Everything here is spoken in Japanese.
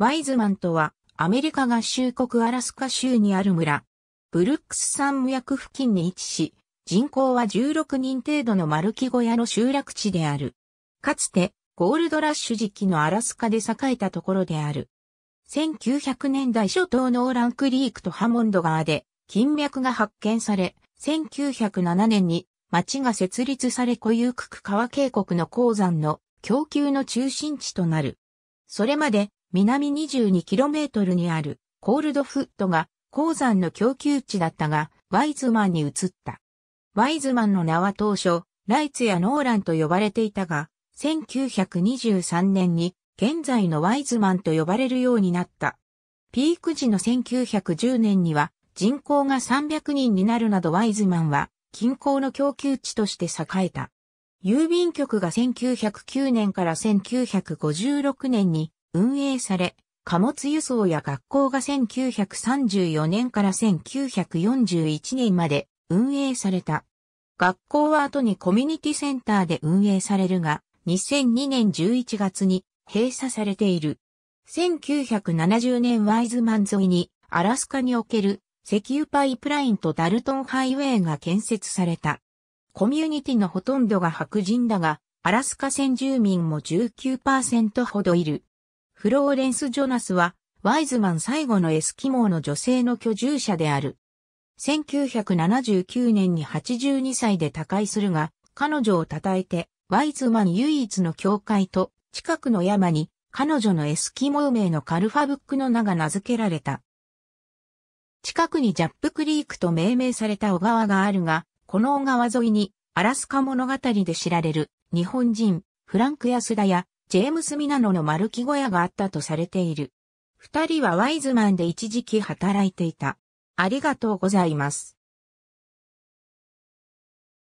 ワイズマンとは、アメリカ合衆国アラスカ州にある村、ブルックス山脈付近に位置し、人口は16人程度の丸木小屋の集落地である。かつて、ゴールドラッシュ時期のアラスカで栄えたところである。1900年代初頭のオーランクリークとハモンド川で、金脈が発見され、1907年に町が設立され固有区区川渓谷の鉱山の供給の中心地となる。それまで南 22km にあるコールドフットが鉱山の供給地だったが、ワイズマンに移った。ワイズマンの名は当初、ライツやノーランと呼ばれていたが、1923年に現在のワイズマンと呼ばれるようになった。ピーク時の1910年には人口が300人になるなどワイズマンは近郊の供給地として栄えた。郵便局が1909年から1956年に運営され、貨物輸送や学校が1934年から1941年まで運営された。学校は後にコミュニティセンターで運営されるが、2002年11月に閉鎖されている。1970年ワイズマン沿いにアラスカにおける石油パイプラインとダルトンハイウェイが建設された。コミュニティのほとんどが白人だが、アラスカ先住民も19%ほどいる。フローレンス・ジョナスは、ワイズマン最後のエスキモーの女性の居住者である。1979年に82歳で他界するが、彼女を称えて、ワイズマン唯一の教会と、近くの山に、彼女のエスキモー名のカルファブックの名が名付けられた。近くにジャップクリークと命名された小川があるが、この小川沿いに、アラスカ物語で知られる、日本人、フランク安田や、ジェームス・ミナノの丸木小屋があったとされている。二人はワイズマンで一時期働いていた。ありがとうございます。